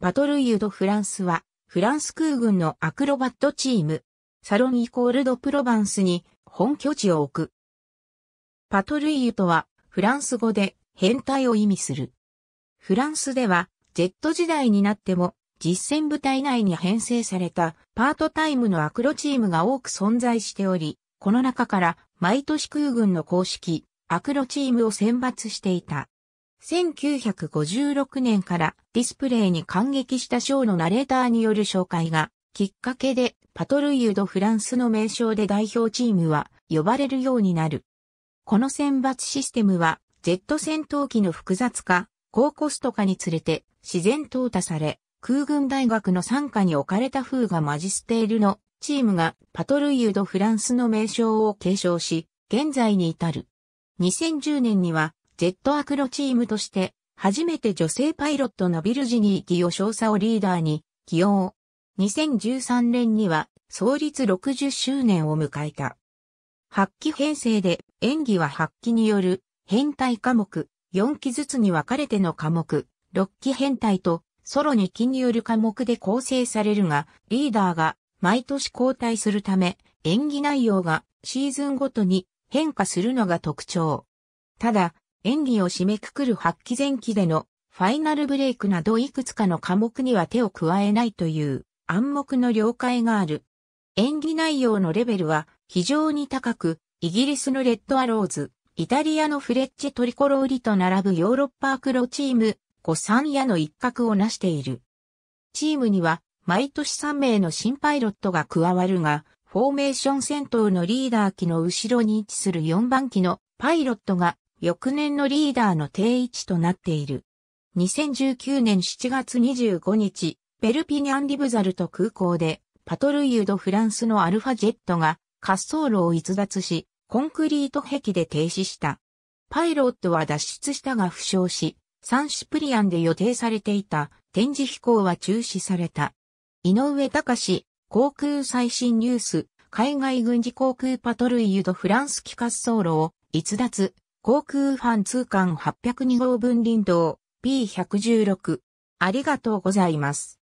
パトルイユ・ド・フランスは、フランス空軍のアクロバットチーム、サロンイコール・ド・プロバンスに本拠地を置く。パトルイユとは、フランス語で変態を意味する。フランスでは、ジェット時代になっても、実戦部隊内に編成されたパートタイムのアクロチームが多く存在しており、この中から毎年空軍の公式、アクロチームを選抜していた。1956年からディスプレイに感激したショーのナレーターによる紹介がきっかけでパトルイユ・ド・フランスの名称で代表チームは呼ばれるようになる。この選抜システムは Z 戦闘機の複雑化、高コスト化につれて自然淘汰され、空軍大学の傘下に置かれた風がマジステールのチームがパトルイユ・ド・フランスの名称を継承し、現在に至る。2010年には Z アクロチームとして、初めて女性パイロットのビルジニー・ティオ少佐をリーダーに起用。2013年には創立60周年を迎えた。8期編成で演技は8期による変態科目、4期ずつに分かれての科目、6期変態とソロ2期による科目で構成されるが、リーダーが毎年交代するため、演技内容がシーズンごとに変化するのが特徴。ただ、演技を締めくくる発揮前期でのファイナルブレイクなどいくつかの科目には手を加えないという暗黙の了解がある。演技内容のレベルは非常に高く、イギリスのレッドアローズ、イタリアのフレッチェトリコローリと並ぶヨーロッパークロチーム、コ三夜の一角を成している。チームには毎年3名の新パイロットが加わるが、フォーメーション戦闘のリーダー機の後ろに位置する4番機のパイロットが翌年のリーダーの定位置となっている。2019年7月25日、ベルピニャン・リブザルト空港で、パトルイユ・ド・フランスのアルファジェットが滑走路を逸脱し、コンクリート壁で停止した。パイロットは脱出したが負傷し、サンシプリアンで予定されていた展示飛行は中止された。井上隆、航空最新ニュース、海外軍事航空パトルイユ・ド・フランス機滑走路を逸脱、航空ファン通関802号分林道 P116。ありがとうございます。